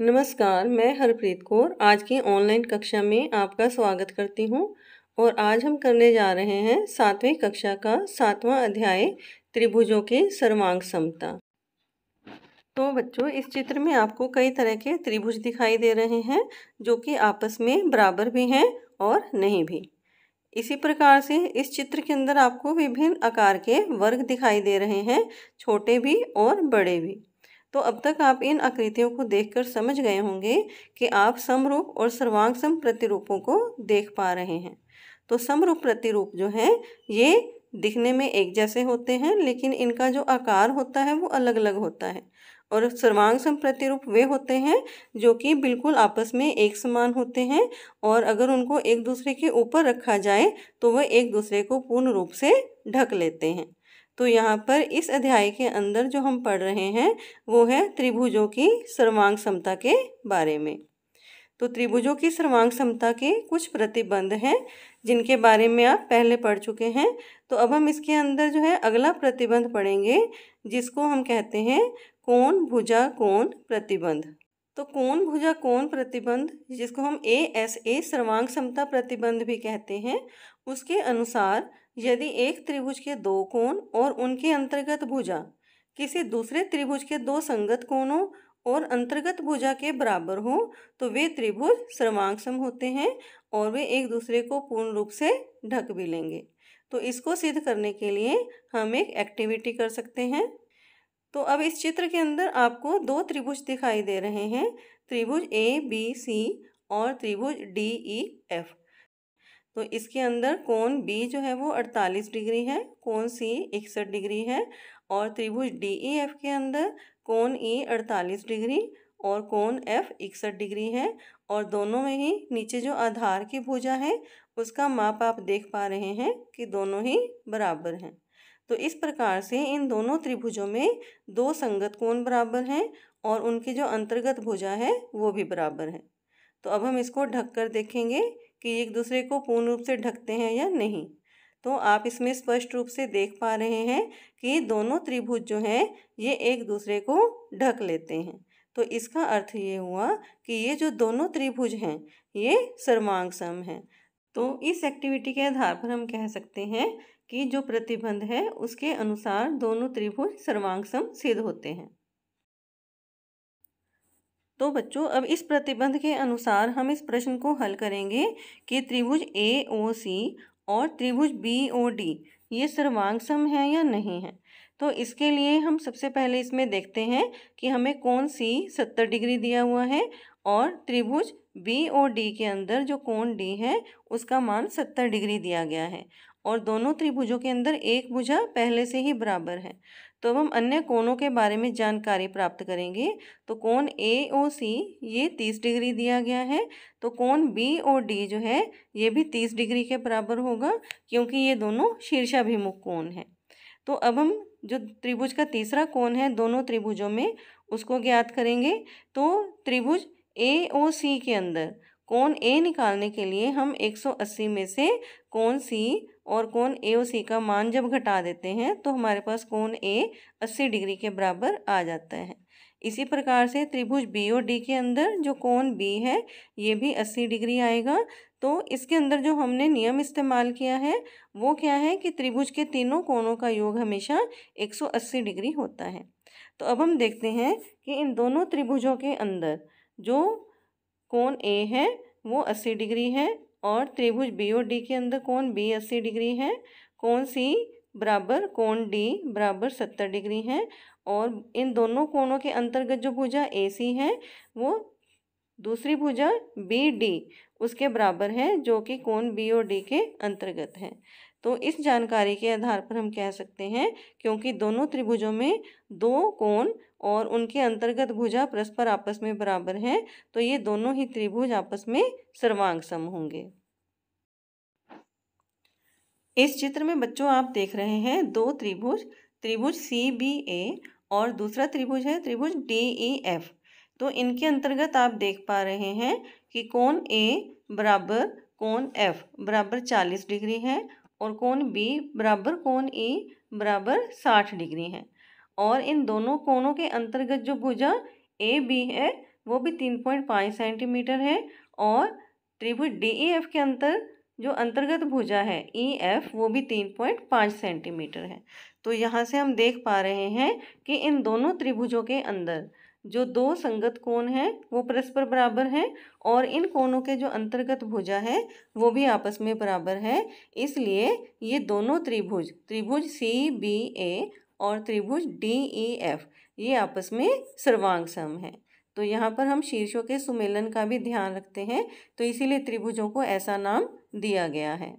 नमस्कार मैं हरप्रीत कौर आज की ऑनलाइन कक्षा में आपका स्वागत करती हूँ और आज हम करने जा रहे हैं सातवीं कक्षा का सातवां अध्याय त्रिभुजों के सर्वांग समता तो बच्चों इस चित्र में आपको कई तरह के त्रिभुज दिखाई दे रहे हैं जो कि आपस में बराबर भी हैं और नहीं भी इसी प्रकार से इस चित्र के अंदर आपको विभिन्न आकार के वर्ग दिखाई दे रहे हैं छोटे भी और बड़े भी तो अब तक आप इन आकृतियों को देखकर समझ गए होंगे कि आप समरूप और सर्वांग सम प्रतिरूपों को देख पा रहे हैं तो समरूप प्रतिरूप जो है ये दिखने में एक जैसे होते हैं लेकिन इनका जो आकार होता है वो अलग अलग होता है और सर्वांग सम प्रतिरूप वे होते हैं जो कि बिल्कुल आपस में एक समान होते हैं और अगर उनको एक दूसरे के ऊपर रखा जाए तो वह एक दूसरे को पूर्ण रूप से ढक लेते हैं तो यहाँ पर इस अध्याय के अंदर जो हम पढ़ रहे हैं वो है त्रिभुजों की सर्वांग समता के बारे में तो त्रिभुजों की सर्वांग समता के कुछ प्रतिबंध हैं जिनके बारे में आप पहले पढ़ चुके हैं तो अब हम इसके अंदर जो है अगला प्रतिबंध पढ़ेंगे जिसको हम कहते हैं कोण भुजा कोण प्रतिबंध तो कोण भुजा कोण प्रतिबंध जिसको हम ए एस ए सर्वांग समता प्रतिबंध भी कहते हैं उसके अनुसार यदि एक त्रिभुज के दो कोण और उनके अंतर्गत भुजा किसी दूसरे त्रिभुज के दो संगत कोणों और अंतर्गत भुजा के बराबर हो तो वे त्रिभुज सर्वांगसम होते हैं और वे एक दूसरे को पूर्ण रूप से ढक भी लेंगे तो इसको सिद्ध करने के लिए हम एक एक्टिविटी कर सकते हैं तो अब इस चित्र के अंदर आपको दो त्रिभुज दिखाई दे रहे हैं त्रिभुज ए बी सी और त्रिभुज डी ई एफ तो इसके अंदर कोण बी जो है वो 48 डिग्री है कोण सी इकसठ डिग्री है और त्रिभुज डी ई एफ के अंदर कोण ई e 48 डिग्री और कोण एफ इकसठ डिग्री है और दोनों में ही नीचे जो आधार की भुजा है उसका माप आप देख पा रहे हैं कि दोनों ही बराबर हैं तो इस प्रकार से इन दोनों त्रिभुजों में दो संगत कोण बराबर हैं और उनकी जो अंतर्गत भुजा है वो भी बराबर है तो अब हम इसको ढककर देखेंगे कि एक दूसरे को पूर्ण रूप से ढकते हैं या नहीं तो आप इसमें स्पष्ट रूप से देख पा रहे हैं कि दोनों त्रिभुज जो हैं ये एक दूसरे को ढक लेते हैं तो इसका अर्थ ये हुआ कि ये जो दोनों त्रिभुज हैं ये सर्वांग सम हैं तो इस एक्टिविटी के आधार पर हम कह सकते हैं कि जो प्रतिबंध है उसके अनुसार दोनों त्रिभुज सर्वांग सम सिद्ध होते हैं तो बच्चों अब इस प्रतिबंध के अनुसार हम इस प्रश्न को हल करेंगे कि त्रिभुज ए ओ सी और त्रिभुज बी ओ डी ये सर्वांग सम है या नहीं है तो इसके लिए हम सबसे पहले इसमें देखते हैं कि हमें कौन सी सत्तर डिग्री दिया हुआ है और त्रिभुज बी ओ डी के अंदर जो कोण डी है उसका मान सत्तर डिग्री दिया गया है और दोनों त्रिभुजों के अंदर एक भुजा पहले से ही बराबर है तो अब हम अन्य कोणों के बारे में जानकारी प्राप्त करेंगे तो कोण ए ओ सी ये तीस डिग्री दिया गया है तो कोण बी ओ डी जो है ये भी तीस डिग्री के बराबर होगा क्योंकि ये दोनों शीर्षाभिमुख कोण हैं तो अब हम जो त्रिभुज का तीसरा कोण है दोनों त्रिभुजों में उसको ज्ञात करेंगे तो त्रिभुज ए ओ सी के अंदर कोण ए निकालने के लिए हम 180 में से कौन सी और कौन ए और सी का मान जब घटा देते हैं तो हमारे पास कौन ए अस्सी डिग्री के बराबर आ जाता है इसी प्रकार से त्रिभुज बी और डी के अंदर जो कौन बी है ये भी अस्सी डिग्री आएगा तो इसके अंदर जो हमने नियम इस्तेमाल किया है वो क्या है कि त्रिभुज के तीनों कोणों का योग हमेशा 180 डिग्री होता है तो अब हम देखते हैं कि इन दोनों त्रिभुजों के अंदर जो कौन ए है वो अस्सी डिग्री है और त्रिभुज बी और डी के अंदर कौन बी अस्सी डिग्री है कौन सी बराबर कौन डी बराबर सत्तर डिग्री है और इन दोनों कोणों के अंतर्गत जो भुजा ए सी है वो दूसरी भुजा बी डी उसके बराबर है जो कि कोण बी और डी के अंतर्गत है तो इस जानकारी के आधार पर हम कह सकते हैं क्योंकि दोनों त्रिभुजों में दो कोण और उनके अंतर्गत भुजा परस्पर आपस में बराबर हैं तो ये दोनों ही त्रिभुज आपस में सर्वांग सम होंगे इस चित्र में बच्चों आप देख रहे हैं दो त्रिभुज त्रिभुज सी बी ए और दूसरा त्रिभुज है त्रिभुज डी ई एफ तो इनके अंतर्गत आप देख पा रहे हैं कि कोण ए बराबर कोण एफ बराबर चालीस डिग्री है और कोण बी बराबर कोण ई e बराबर साठ डिग्री है और इन दोनों कोणों के अंतर्गत जो भुजा ए बी है वो भी तीन पॉइंट पाँच सेंटीमीटर है और त्रिभुज डी ई एफ के अंतर जो अंतर्गत भुजा है ई e एफ वो भी तीन पॉइंट पाँच सेंटीमीटर है तो यहाँ से हम देख पा रहे हैं कि इन दोनों त्रिभुजों के अंदर जो दो संगत कोण हैं वो परस्पर बराबर हैं और इन कोणों के जो अंतर्गत भुजा है वो भी आपस में बराबर है इसलिए ये दोनों त्रिभुज त्रिभुज सी बी ए और त्रिभुज डी ई एफ ये आपस में सर्वांग सम है तो यहाँ पर हम शीर्षों के सुमेलन का भी ध्यान रखते हैं तो इसीलिए त्रिभुजों को ऐसा नाम दिया गया है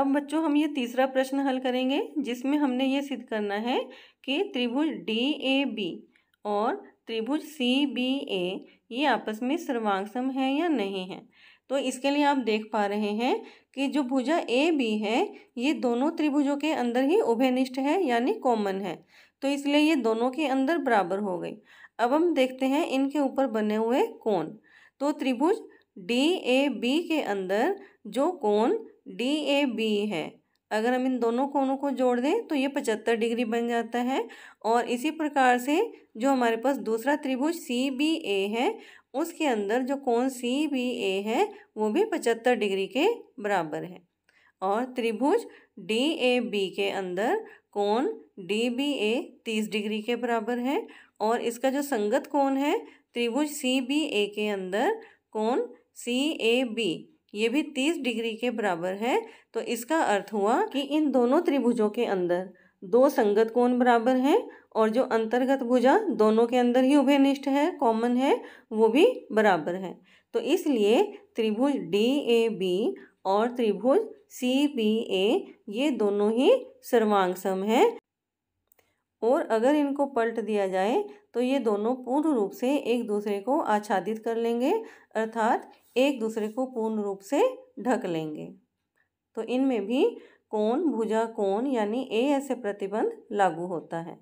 अब बच्चों हम ये तीसरा प्रश्न हल करेंगे जिसमें हमने ये सिद्ध करना है कि त्रिभुज डी ए बी और त्रिभुज सी बी ए ये आपस में सर्वांगसम है या नहीं है तो इसके लिए आप देख पा रहे हैं कि जो भुजा ए बी है ये दोनों त्रिभुजों के अंदर ही उभयनिष्ठ है यानी कॉमन है तो इसलिए ये दोनों के अंदर बराबर हो गई अब हम देखते हैं इनके ऊपर बने हुए कोण तो त्रिभुज डी ए बी के अंदर जो कोण डी ए बी है अगर हम इन दोनों कोणों को जोड़ दें तो ये पचहत्तर डिग्री बन जाता है और इसी प्रकार से जो हमारे पास दूसरा त्रिभुज सी बी ए है उसके अंदर जो कौन सी बी ए है वो भी पचहत्तर डिग्री के बराबर है और त्रिभुज डी ए बी के अंदर कोण डी बी ए तीस डिग्री के बराबर है और इसका जो संगत कोण है त्रिभुज सी बी ए के अंदर कोण सी ए बी ये भी तीस डिग्री के बराबर है तो इसका अर्थ हुआ कि इन दोनों त्रिभुजों के अंदर दो संगत कोण बराबर हैं और जो अंतर्गत भुजा दोनों के अंदर ही उभयनिष्ठ है कॉमन है वो भी बराबर है तो इसलिए त्रिभुज डी ए बी और त्रिभुज सी बी ए ये दोनों ही सर्वांग सम और अगर इनको पलट दिया जाए तो ये दोनों पूर्ण रूप से एक दूसरे को आच्छादित कर लेंगे अर्थात एक दूसरे को पूर्ण रूप से ढक लेंगे तो इनमें भी कोण भुजा कोण यानी ए ऐसे प्रतिबंध लागू होता है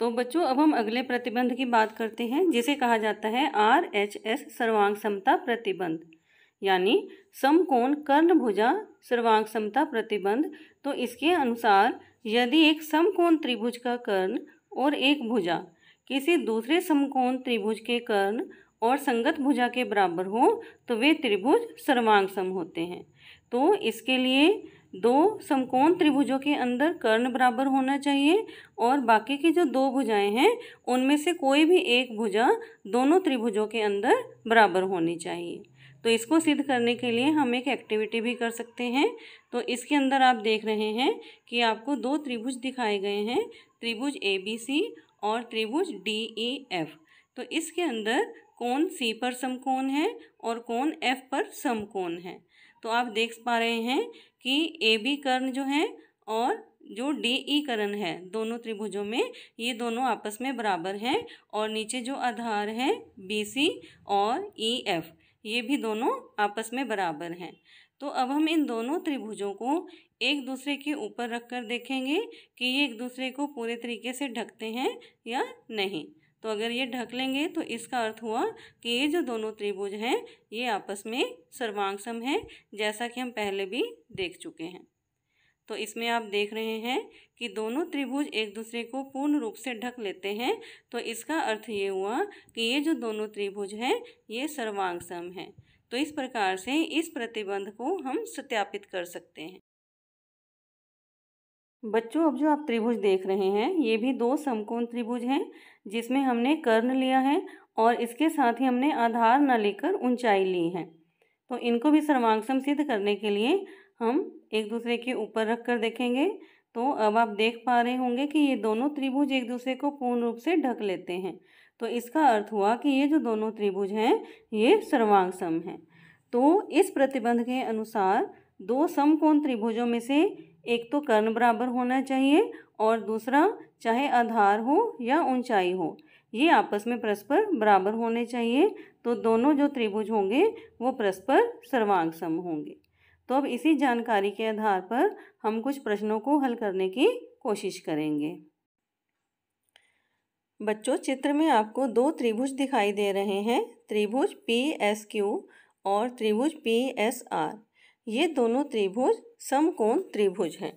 तो बच्चों अब हम अगले प्रतिबंध की बात करते हैं जिसे कहा जाता है आर एच एस सर्वांग समता प्रतिबंध यानी समकोण कर्ण भुजा सर्वांग समता प्रतिबंध तो इसके अनुसार यदि एक समकोण त्रिभुज का कर्ण और एक भुजा किसी दूसरे समकोण त्रिभुज के कर्ण और संगत भुजा के बराबर हो तो वे त्रिभुज सर्वांग सम होते हैं तो इसके लिए दो समकोण त्रिभुजों के अंदर कर्ण बराबर होना चाहिए और बाकी की जो दो भुजाएं हैं उनमें से कोई भी एक भुजा दोनों त्रिभुजों के अंदर बराबर होनी चाहिए तो इसको सिद्ध करने के लिए हम एक एक्टिविटी भी कर सकते हैं तो इसके अंदर आप देख रहे हैं कि आपको दो त्रिभुज दिखाए गए हैं त्रिभुज ए बी सी और त्रिभुज डी ई एफ तो इसके अंदर कौन सी पर समकोण है और कौन एफ पर समकोण है तो आप देख पा रहे हैं कि ए बी कर्ण जो है और जो डी ई करण है दोनों त्रिभुजों में ये दोनों आपस में बराबर हैं और नीचे जो आधार है बी सी और ई एफ ये भी दोनों आपस में बराबर हैं तो अब हम इन दोनों त्रिभुजों को एक दूसरे के ऊपर रखकर देखेंगे कि ये एक दूसरे को पूरे तरीके से ढकते हैं या नहीं तो अगर ये ढक लेंगे तो इसका अर्थ हुआ कि ये जो दोनों त्रिभुज हैं ये आपस में सर्वांगसम हैं जैसा कि हम पहले भी देख चुके हैं तो इसमें आप देख रहे हैं कि दोनों त्रिभुज एक दूसरे को पूर्ण रूप से ढक लेते हैं तो इसका अर्थ ये हुआ कि ये जो दोनों त्रिभुज हैं ये सर्वांगसम हैं तो इस प्रकार से इस प्रतिबंध को हम सत्यापित कर सकते हैं बच्चों अब जो आप त्रिभुज देख रहे हैं ये भी दो समकोण त्रिभुज हैं जिसमें हमने कर्ण लिया है और इसके साथ ही हमने आधार न लेकर ऊंचाई ली है तो इनको भी सर्वांगसम सिद्ध करने के लिए हम एक दूसरे के ऊपर रख कर देखेंगे तो अब आप देख पा रहे होंगे कि ये दोनों त्रिभुज एक दूसरे को पूर्ण रूप से ढक लेते हैं तो इसका अर्थ हुआ कि ये जो दोनों त्रिभुज हैं ये सर्वांगसम हैं तो इस प्रतिबंध के अनुसार दो समकोण त्रिभुजों में से एक तो कर्ण बराबर होना चाहिए और दूसरा चाहे आधार हो या ऊंचाई हो ये आपस में परस्पर बराबर होने चाहिए तो दोनों जो त्रिभुज होंगे वो परस्पर सर्वांग सम होंगे तो अब इसी जानकारी के आधार पर हम कुछ प्रश्नों को हल करने की कोशिश करेंगे बच्चों चित्र में आपको दो त्रिभुज दिखाई दे रहे हैं त्रिभुज पी एस क्यू और त्रिभुज पी एस आर ये दोनों त्रिभुज समकोण त्रिभुज हैं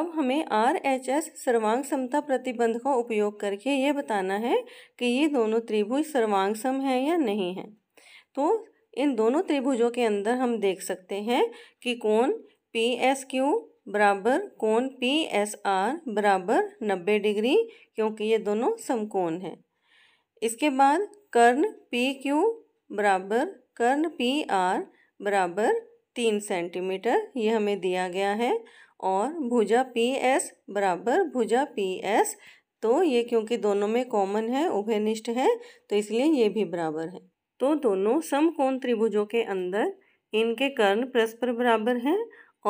अब हमें आर एच एस सर्वांग समता प्रतिबंध का उपयोग करके ये बताना है कि ये दोनों त्रिभुज सर्वांग सम हैं या नहीं हैं तो इन दोनों त्रिभुजों के अंदर हम देख सकते हैं कि कोण पी एस क्यू बराबर कोण पी एस आर बराबर नब्बे डिग्री क्योंकि ये दोनों समकोण हैं इसके बाद कर्ण पी क्यू बराबर कर्ण पी आर बराबर तीन सेंटीमीटर ये हमें दिया गया है और भुजा पी एस बराबर भुजा पी एस तो ये क्योंकि दोनों में कॉमन है उभयनिष्ठ है तो इसलिए ये भी बराबर है तो दोनों समकोण त्रिभुजों के अंदर इनके कर्ण परस्पर बराबर हैं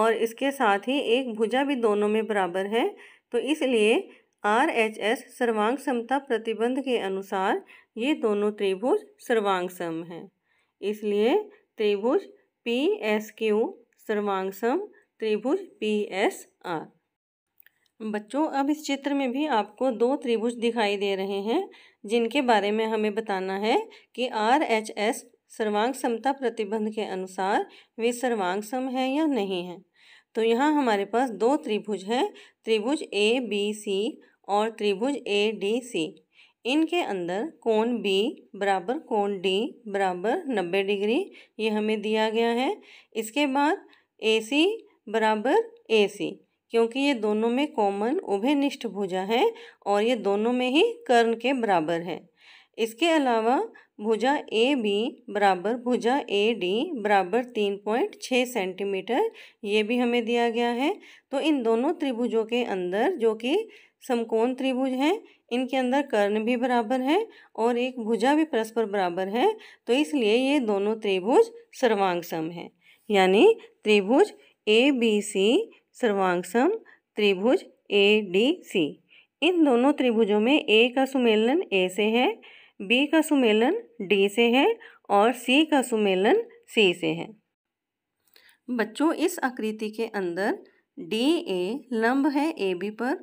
और इसके साथ ही एक भुजा भी दोनों में बराबर है तो इसलिए आर एच एस सर्वांग समता प्रतिबंध के अनुसार ये दोनों त्रिभुज सर्वांग सम हैं इसलिए त्रिभुज पी एस क्यू सर्वांग सम त्रिभुज पी एस आर बच्चों अब इस चित्र में भी आपको दो त्रिभुज दिखाई दे रहे हैं जिनके बारे में हमें बताना है कि आर एच एस सर्वांग समता प्रतिबंध के अनुसार वे सर्वांग सम है या नहीं है तो यहाँ हमारे पास दो त्रिभुज हैं त्रिभुज ए बी सी और त्रिभुज ए डी सी इनके अंदर कोण बी बराबर कोण डी बराबर नब्बे डिग्री ये हमें दिया गया है इसके बाद ए सी बराबर ए सी क्योंकि ये दोनों में कॉमन उभयनिष्ठ भुजा है और ये दोनों में ही कर्ण के बराबर है इसके अलावा भुजा ए बी बराबर भुजा ए डी बराबर तीन पॉइंट छः सेंटीमीटर ये भी हमें दिया गया है तो इन दोनों त्रिभुजों के अंदर जो कि समकोण त्रिभुज हैं इनके अंदर कर्ण भी बराबर है और एक भुजा भी परस्पर बराबर है तो इसलिए ये दोनों त्रिभुज सर्वांग सम है यानी त्रिभुज ए बी सी सर्वांग सम त्रिभुज ए डी सी इन दोनों त्रिभुजों में ए का सुमेलन ए से है बी का सुमेलन डी से है और सी का सुमेलन सी से है बच्चों इस आकृति के अंदर डी ए लंब है ए बी पर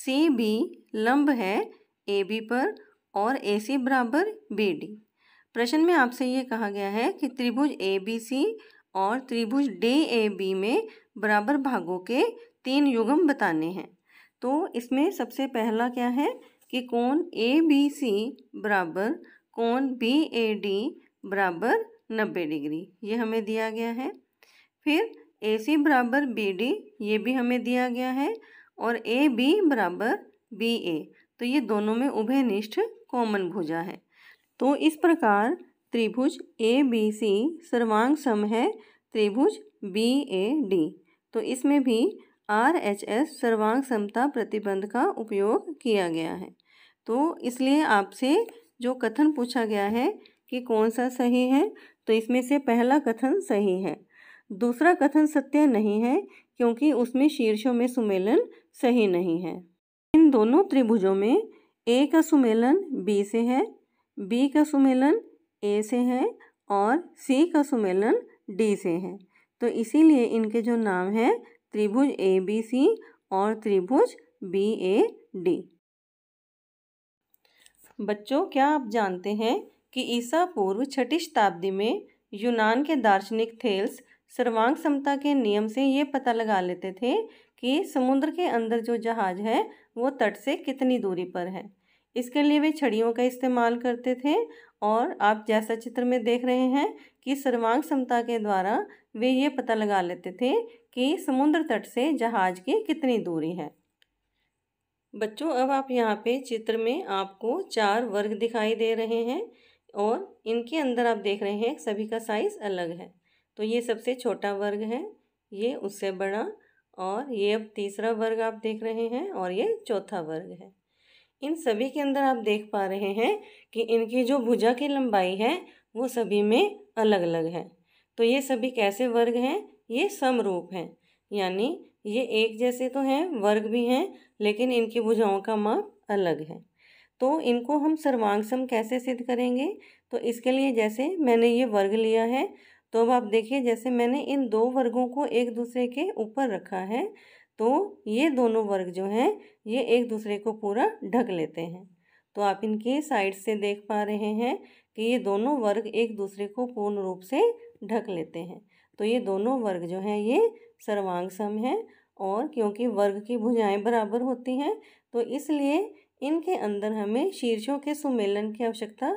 सी बी लंब है ए बी पर और ए सी बराबर बी डी प्रश्न में आपसे ये कहा गया है कि त्रिभुज ए बी सी और त्रिभुज डी ए बी में बराबर भागों के तीन युगम बताने हैं तो इसमें सबसे पहला क्या है कि कोण ए बी सी बराबर कोण बी ए डी बराबर नब्बे डिग्री ये हमें दिया गया है फिर ए सी बराबर बी डी ये भी हमें दिया गया है और ए बी बराबर बी ए तो ये दोनों में उभयनिष्ठ कॉमन भुजा है तो इस प्रकार त्रिभुज ए बी सी सर्वांग सम है त्रिभुज बी ए डी तो इसमें भी आर एच एस सर्वांग समता प्रतिबंध का उपयोग किया गया है तो इसलिए आपसे जो कथन पूछा गया है कि कौन सा सही है तो इसमें से पहला कथन सही है दूसरा कथन सत्य नहीं है क्योंकि उसमें शीर्षों में सुमेलन सही नहीं है इन दोनों त्रिभुजों में ए का सुमेलन बी से है बी का सुमेलन ए से है और सी का सुमेलन डी से है तो इसीलिए इनके जो नाम हैं त्रिभुज ए बी सी और त्रिभुज बी ए डी बच्चों क्या आप जानते हैं कि ईसा पूर्व छठी शताब्दी में यूनान के दार्शनिक थेल्स सर्वांग समता के नियम से ये पता लगा लेते थे कि समुद्र के अंदर जो जहाज है वो तट से कितनी दूरी पर है इसके लिए वे छड़ियों का इस्तेमाल करते थे और आप जैसा चित्र में देख रहे हैं कि सर्वांग समता के द्वारा वे ये पता लगा लेते थे कि समुद्र तट से जहाज की कितनी दूरी है बच्चों अब आप यहाँ पे चित्र में आपको चार वर्ग दिखाई दे रहे हैं और इनके अंदर आप देख रहे हैं सभी का साइज़ अलग है तो ये सबसे छोटा वर्ग है ये उससे बड़ा और ये अब तीसरा वर्ग आप देख रहे हैं और ये चौथा वर्ग है इन सभी के अंदर आप देख पा रहे हैं कि इनकी जो भुजा की लंबाई है वो सभी में अलग अलग है तो ये सभी कैसे वर्ग हैं ये समरूप हैं यानी ये एक जैसे तो हैं वर्ग भी हैं लेकिन इनकी भुजाओं का माप अलग है तो इनको हम सर्वांग सम कैसे सिद्ध करेंगे तो इसके लिए जैसे मैंने ये वर्ग लिया है तो अब आप देखिए जैसे मैंने इन दो वर्गों को एक दूसरे के ऊपर रखा है तो ये दोनों वर्ग जो हैं ये एक दूसरे को पूरा ढक लेते हैं तो आप इनकी साइड से देख पा रहे हैं कि ये दोनों वर्ग एक दूसरे को पूर्ण रूप से ढक लेते हैं तो ये दोनों वर्ग जो हैं ये सर्वांग सम हैं और क्योंकि वर्ग की भुजाएं बराबर होती हैं तो इसलिए इनके अंदर हमें शीर्षों के सुमेलन की आवश्यकता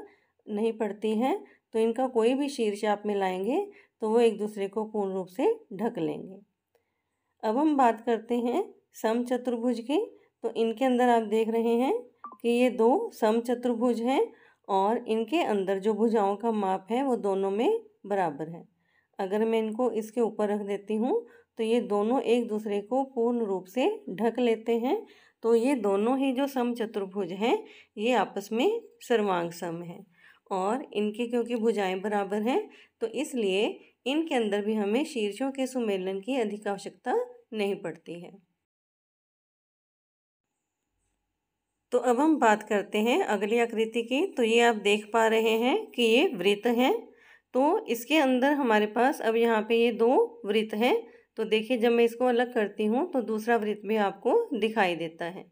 नहीं पड़ती है तो इनका कोई भी शीर्ष आप मिलाएंगे तो वो एक दूसरे को पूर्ण रूप से ढक लेंगे अब हम बात करते हैं सम चतुर्भुज की तो इनके अंदर आप देख रहे हैं कि ये दो सम चतुर्भुज हैं और इनके अंदर जो भुजाओं का माप है वो दोनों में बराबर है अगर मैं इनको इसके ऊपर रख देती हूँ तो ये दोनों एक दूसरे को पूर्ण रूप से ढक लेते हैं तो ये दोनों ही जो सम चतुर्भुज हैं ये आपस में सर्वांग सम है और इनके क्योंकि भुजाएं बराबर हैं तो इसलिए इनके अंदर भी हमें शीर्षों के सुमेलन की अधिक आवश्यकता नहीं पड़ती है तो अब हम बात करते हैं अगली आकृति की तो ये आप देख पा रहे हैं कि ये वृत्त हैं तो इसके अंदर हमारे पास अब यहाँ पे ये दो वृत्त हैं तो देखिए जब मैं इसको अलग करती हूँ तो दूसरा वृत्त भी आपको दिखाई देता है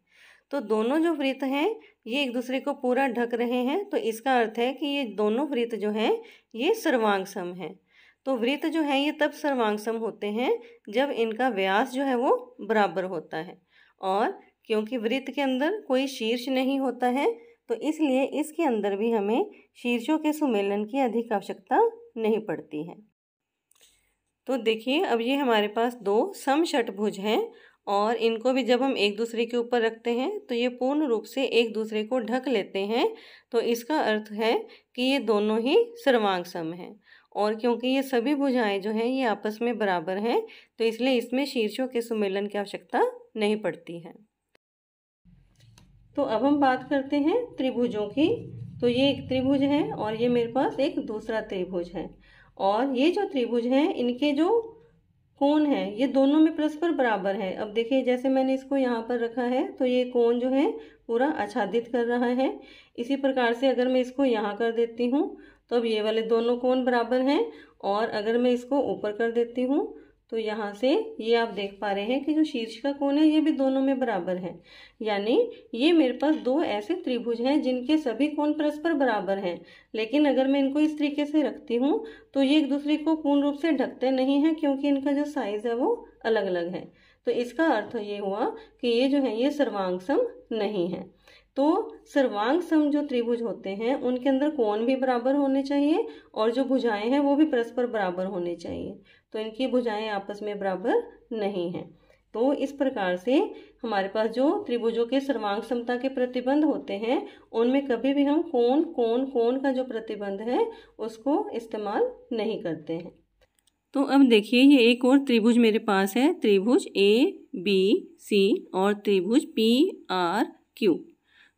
तो दोनों जो वृत्त हैं ये एक दूसरे को पूरा ढक रहे हैं तो इसका अर्थ है कि ये दोनों वृत्त जो हैं ये सर्वांग सम हैं तो वृत्त जो हैं ये तब सर्वांग सम होते हैं जब इनका व्यास जो है वो बराबर होता है और क्योंकि वृत्त के अंदर कोई शीर्ष नहीं होता है तो इसलिए इसके अंदर भी हमें शीर्षों के सुमेलन की अधिक आवश्यकता नहीं पड़ती है तो देखिए अब ये हमारे पास दो समषटभुज हैं और इनको भी जब हम एक दूसरे के ऊपर रखते हैं तो ये पूर्ण रूप से एक दूसरे को ढक लेते हैं तो इसका अर्थ है कि ये दोनों ही सर्वांग सम हैं और क्योंकि ये सभी भुजाएं जो हैं ये आपस में बराबर हैं तो इसलिए इसमें शीर्षों के सुमेलन की आवश्यकता नहीं पड़ती है तो अब हम बात करते हैं त्रिभुजों की तो ये एक त्रिभुज है और ये मेरे पास एक दूसरा त्रिभुज है और ये जो त्रिभुज हैं इनके जो कोण है ये दोनों में परस्पर बराबर है अब देखिए जैसे मैंने इसको यहाँ पर रखा है तो ये कोण जो है पूरा आच्छादित कर रहा है इसी प्रकार से अगर मैं इसको यहाँ कर देती हूँ तो अब ये वाले दोनों कोण बराबर हैं और अगर मैं इसको ऊपर कर देती हूँ तो यहाँ से ये आप देख पा रहे हैं कि जो शीर्ष का कोण है ये भी दोनों में बराबर है यानी ये मेरे पास दो ऐसे त्रिभुज हैं जिनके सभी कोण परस्पर बराबर हैं लेकिन अगर मैं इनको इस तरीके से रखती हूँ तो ये एक दूसरे को पूर्ण रूप से ढकते नहीं हैं क्योंकि इनका जो साइज है वो अलग अलग है तो इसका अर्थ ये हुआ कि ये जो है ये सर्वांग सम नहीं है तो सर्वांग सम जो त्रिभुज होते हैं उनके अंदर कोण भी बराबर होने चाहिए और जो भुजाएं हैं वो भी परस्पर बराबर होने चाहिए तो इनकी भुजाएं आपस में बराबर नहीं हैं तो इस प्रकार से हमारे पास जो त्रिभुजों के सर्वांग समता के प्रतिबंध होते हैं उनमें कभी भी हम कोण कोण कोण का जो प्रतिबंध है उसको इस्तेमाल नहीं करते हैं तो अब देखिए ये एक और त्रिभुज मेरे पास है त्रिभुज ए बी सी और त्रिभुज पी आर क्यू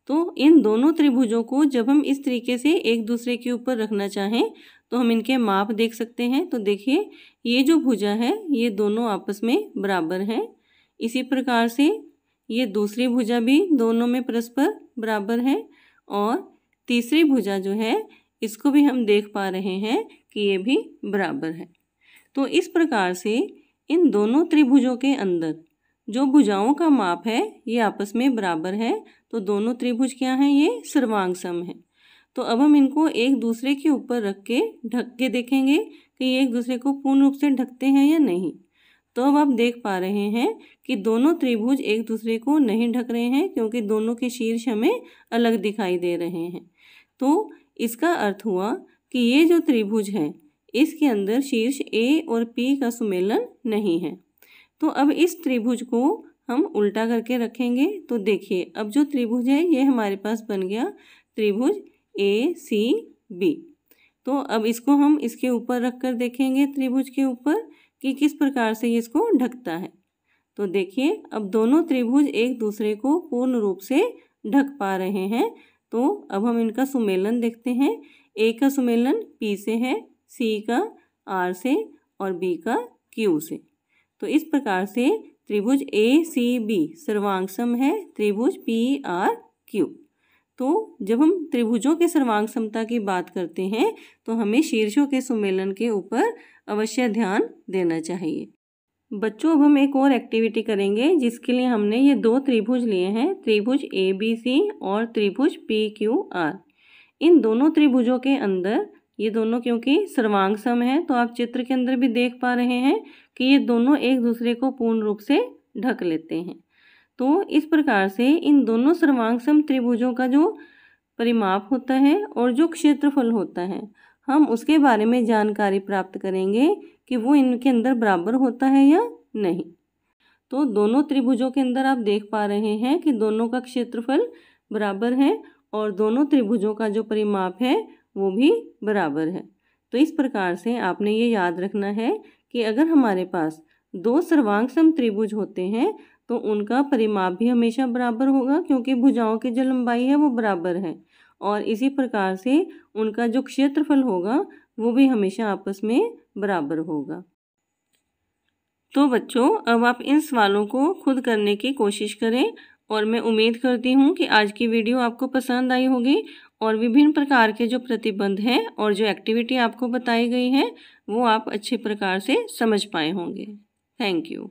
तो इन दोनों त्रिभुजों को जब हम इस तरीके से एक दूसरे के ऊपर रखना चाहें तो हम इनके माप देख सकते हैं तो देखिए ये जो भुजा है ये दोनों आपस में बराबर हैं इसी प्रकार से ये दूसरी भुजा भी दोनों में परस्पर बराबर है और तीसरी भुजा जो है इसको भी हम देख पा रहे हैं कि ये भी बराबर है तो इस प्रकार से इन दोनों त्रिभुजों के अंदर जो भुजाओं का माप है ये आपस में बराबर है तो दोनों त्रिभुज क्या हैं ये सर्वांग सम तो अब हम इनको एक दूसरे के ऊपर रख के ढक के देखेंगे कि ये एक दूसरे को पूर्ण रूप से ढकते हैं या नहीं तो अब आप देख पा रहे हैं कि दोनों त्रिभुज एक दूसरे को नहीं ढक रहे हैं क्योंकि दोनों के शीर्ष हमें अलग दिखाई दे रहे हैं तो इसका अर्थ हुआ कि ये जो त्रिभुज है इसके अंदर शीर्ष ए और पी का सुमेलन नहीं है तो अब इस त्रिभुज को हम उल्टा करके रखेंगे तो देखिए अब जो त्रिभुज है ये हमारे पास बन गया त्रिभुज ए सी बी तो अब इसको हम इसके ऊपर रख कर देखेंगे त्रिभुज के ऊपर कि किस प्रकार से ये इसको ढकता है तो देखिए अब दोनों त्रिभुज एक दूसरे को पूर्ण रूप से ढक पा रहे हैं तो अब हम इनका सुमेलन देखते हैं ए का सुमेलन पी से है सी का आर से और बी का क्यू से तो इस प्रकार से त्रिभुज ए सी बी सर्वांगसम है त्रिभुज पी आर क्यू तो जब हम त्रिभुजों के सर्वांग समता की बात करते हैं तो हमें शीर्षों के सुमेलन के ऊपर अवश्य ध्यान देना चाहिए बच्चों अब हम एक और एक्टिविटी करेंगे जिसके लिए हमने ये दो त्रिभुज लिए हैं त्रिभुज ए बी सी और त्रिभुज पी क्यू आर इन दोनों त्रिभुजों के अंदर ये दोनों क्योंकि सर्वांग सम है तो आप चित्र के अंदर भी देख पा रहे हैं कि ये दोनों एक दूसरे को पूर्ण रूप से ढक लेते हैं तो इस प्रकार से इन दोनों सर्वांग सम त्रिभुजों का जो परिमाप होता है और जो क्षेत्रफल होता है हम उसके बारे में जानकारी प्राप्त करेंगे कि वो इनके अंदर बराबर होता है या नहीं तो दोनों त्रिभुजों के अंदर आप देख पा रहे हैं कि दोनों का क्षेत्रफल बराबर है और दोनों त्रिभुजों का जो परिमाप है वो भी बराबर है तो इस प्रकार से आपने ये याद रखना है कि अगर हमारे पास दो सर्वांग सम त्रिभुज होते हैं तो उनका परिमाप भी हमेशा बराबर होगा क्योंकि भुजाओं की जो लंबाई है वो बराबर है और इसी प्रकार से उनका जो क्षेत्रफल होगा वो भी हमेशा आपस में बराबर होगा तो बच्चों अब आप इन सवालों को खुद करने की कोशिश करें और मैं उम्मीद करती हूँ कि आज की वीडियो आपको पसंद आई होगी और विभिन्न प्रकार के जो प्रतिबंध हैं और जो एक्टिविटी आपको बताई गई है वो आप अच्छे प्रकार से समझ पाए होंगे थैंक यू